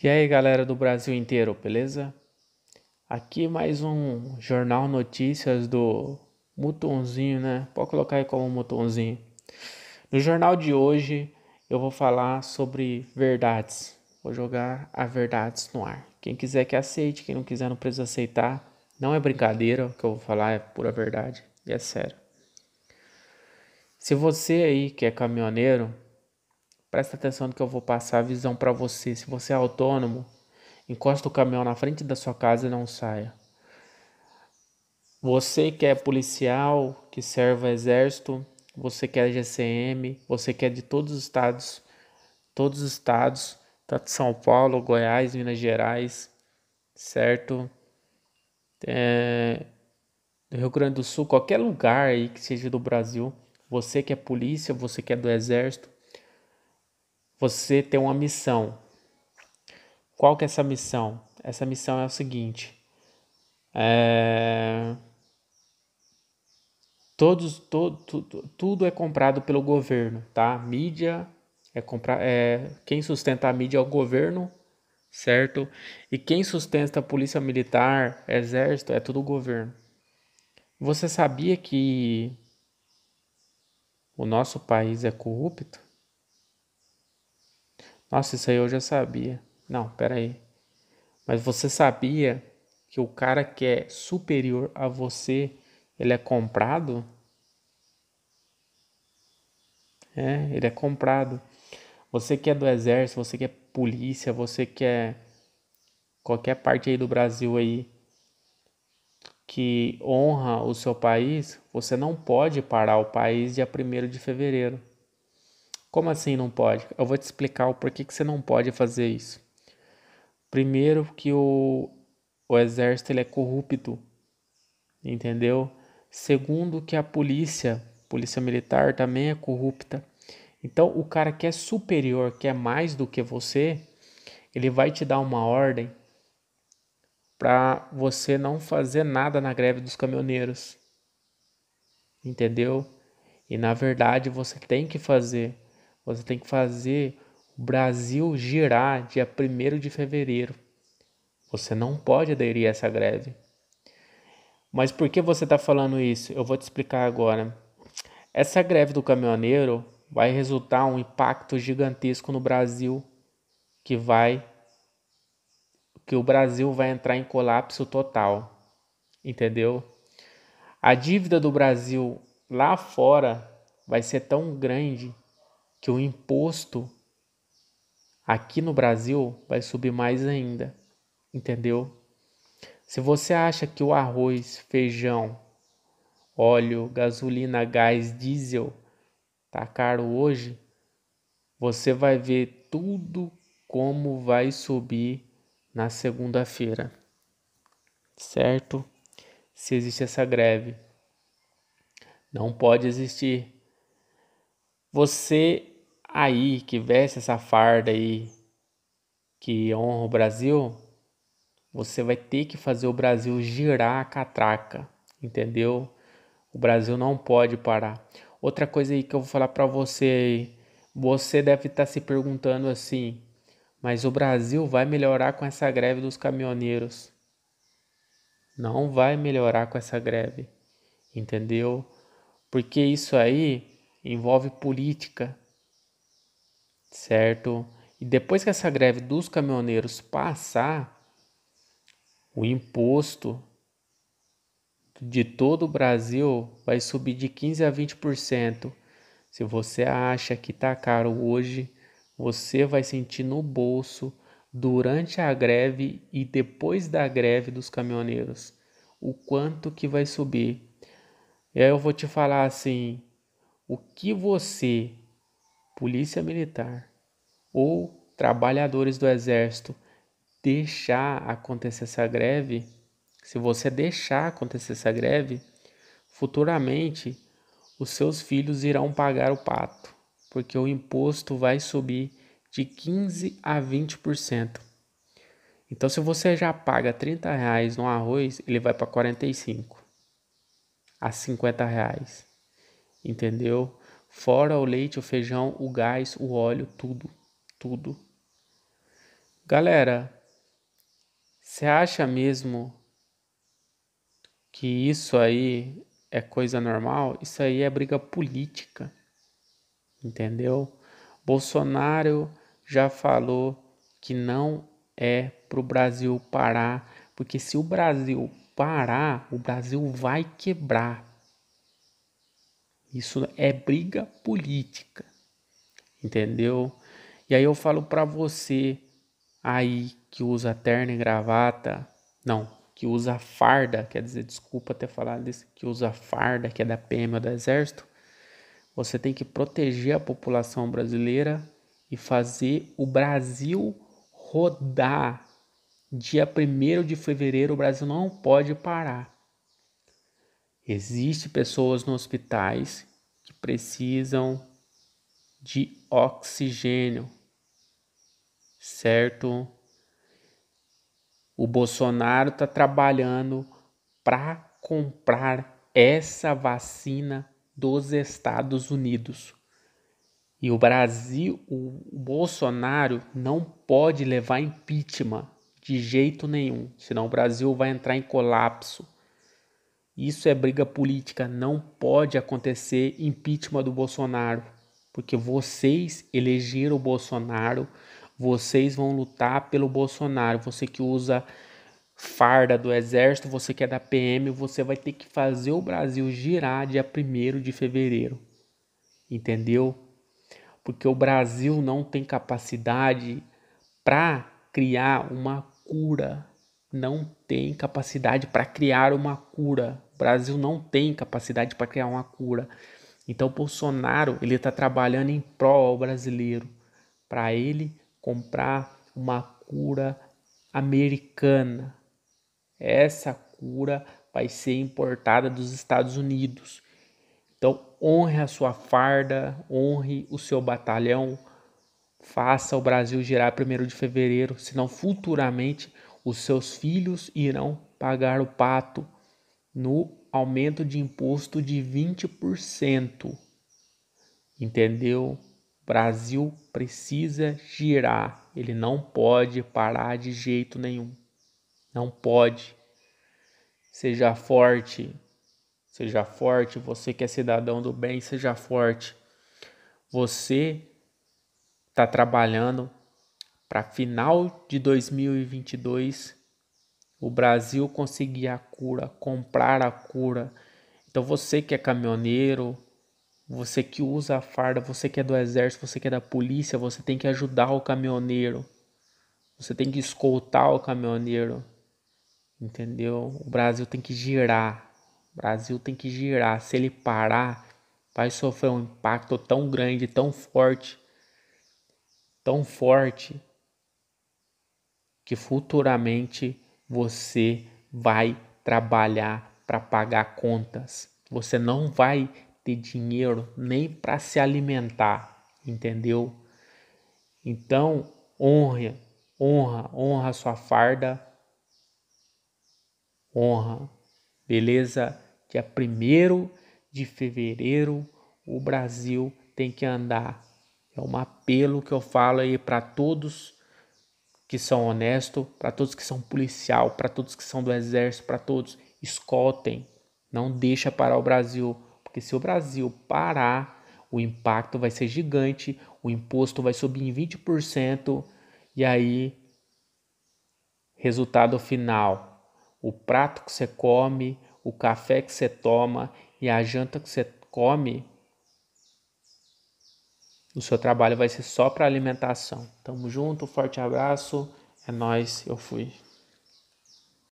E aí, galera do Brasil inteiro, beleza? Aqui mais um jornal notícias do Mutonzinho, né? Pode colocar aí como Mutonzinho. No jornal de hoje eu vou falar sobre verdades. Vou jogar a verdades no ar. Quem quiser que aceite, quem não quiser não precisa aceitar. Não é brincadeira, o que eu vou falar é pura verdade e é sério. Se você aí que é caminhoneiro Presta atenção no que eu vou passar a visão para você. Se você é autônomo, encosta o caminhão na frente da sua casa e não saia. Você que é policial, que serve o exército, você que é GCM, você que é de todos os estados, todos os estados, tanto tá São Paulo, Goiás, Minas Gerais, certo? É, do Rio Grande do Sul, qualquer lugar aí que seja do Brasil, você que é polícia, você que é do exército, você tem uma missão. Qual que é essa missão? Essa missão é o seguinte: é... todos, to, tudo é comprado pelo governo, tá? Mídia é comprar, é... quem sustenta a mídia é o governo, certo? E quem sustenta a polícia militar, exército, é tudo o governo. Você sabia que o nosso país é corrupto? Nossa, isso aí eu já sabia. Não, peraí. Mas você sabia que o cara que é superior a você, ele é comprado? É, ele é comprado. Você que é do exército, você que é polícia, você que é qualquer parte aí do Brasil aí que honra o seu país, você não pode parar o país dia 1 de fevereiro. Como assim não pode? Eu vou te explicar o porquê que você não pode fazer isso. Primeiro que o, o exército ele é corrupto, entendeu? Segundo que a polícia, polícia militar também é corrupta. Então o cara que é superior, que é mais do que você, ele vai te dar uma ordem para você não fazer nada na greve dos caminhoneiros. Entendeu? E na verdade você tem que fazer você tem que fazer o Brasil girar dia 1 de fevereiro. Você não pode aderir a essa greve. Mas por que você está falando isso? Eu vou te explicar agora. Essa greve do caminhoneiro vai resultar um impacto gigantesco no Brasil, que vai que o Brasil vai entrar em colapso total. Entendeu? A dívida do Brasil lá fora vai ser tão grande que o imposto aqui no Brasil vai subir mais ainda, entendeu? Se você acha que o arroz, feijão, óleo, gasolina, gás, diesel tá caro hoje, você vai ver tudo como vai subir na segunda-feira. Certo? Se existe essa greve, não pode existir. Você aí que veste essa farda aí que honra o Brasil, você vai ter que fazer o Brasil girar a catraca, entendeu? O Brasil não pode parar. Outra coisa aí que eu vou falar para você aí, você deve estar tá se perguntando assim, mas o Brasil vai melhorar com essa greve dos caminhoneiros? Não vai melhorar com essa greve, entendeu? Porque isso aí envolve política, certo? E depois que essa greve dos caminhoneiros passar, o imposto de todo o Brasil vai subir de 15 a 20%. Se você acha que tá caro hoje, você vai sentir no bolso durante a greve e depois da greve dos caminhoneiros o quanto que vai subir. E aí eu vou te falar assim, o que você polícia militar ou trabalhadores do exército deixar acontecer essa greve, se você deixar acontecer essa greve, futuramente os seus filhos irão pagar o pato, porque o imposto vai subir de 15 a 20%. Então, se você já paga 30 reais no arroz, ele vai para 45 a 50 reais, entendeu? Fora o leite, o feijão, o gás, o óleo, tudo, tudo. Galera, você acha mesmo que isso aí é coisa normal? Isso aí é briga política. Entendeu? Bolsonaro já falou que não é pro Brasil parar, porque se o Brasil parar, o Brasil vai quebrar, isso é briga política, entendeu? E aí eu falo para você aí que usa terno e gravata, não, que usa farda, quer dizer, desculpa ter falado isso, que usa farda, que é da PM ou do Exército, você tem que proteger a população brasileira e fazer o Brasil rodar. Dia 1 de fevereiro, o Brasil não pode parar. Existem pessoas nos hospitais que precisam de oxigênio, certo? O Bolsonaro está trabalhando para comprar essa vacina dos Estados Unidos. E o Brasil, o Bolsonaro não pode levar impeachment de jeito nenhum, senão o Brasil vai entrar em colapso. Isso é briga política, não pode acontecer impeachment do Bolsonaro, porque vocês elegeram o Bolsonaro, vocês vão lutar pelo Bolsonaro. Você que usa farda do exército, você que é da PM, você vai ter que fazer o Brasil girar dia 1 de fevereiro. Entendeu? Porque o Brasil não tem capacidade para criar uma cura. Não tem capacidade para criar uma cura. Brasil não tem capacidade para criar uma cura. Então, Bolsonaro ele está trabalhando em prol ao brasileiro para ele comprar uma cura americana. Essa cura vai ser importada dos Estados Unidos. Então, honre a sua farda, honre o seu batalhão, faça o Brasil girar 1 de fevereiro, senão futuramente os seus filhos irão pagar o pato no aumento de imposto de 20%. Entendeu? O Brasil precisa girar, ele não pode parar de jeito nenhum. Não pode. Seja forte. Seja forte, você que é cidadão do bem, seja forte. Você está trabalhando para final de 2022 o Brasil conseguir a cura, comprar a cura. Então você que é caminhoneiro, você que usa a farda, você que é do exército, você que é da polícia, você tem que ajudar o caminhoneiro. Você tem que escoltar o caminhoneiro. Entendeu? O Brasil tem que girar. O Brasil tem que girar. Se ele parar, vai sofrer um impacto tão grande, tão forte, tão forte que futuramente você vai trabalhar para pagar contas. Você não vai ter dinheiro nem para se alimentar, entendeu? Então, honra, honra, honra sua farda. Honra. Beleza? Dia 1 de fevereiro, o Brasil tem que andar. É um apelo que eu falo aí para todos que são honestos, para todos que são policial, para todos que são do exército, para todos, escoltem, não deixa parar o Brasil, porque se o Brasil parar, o impacto vai ser gigante, o imposto vai subir em 20% e aí resultado final, o prato que você come, o café que você toma e a janta que você come o seu trabalho vai ser só para alimentação. Tamo junto, forte abraço, é nós, eu fui.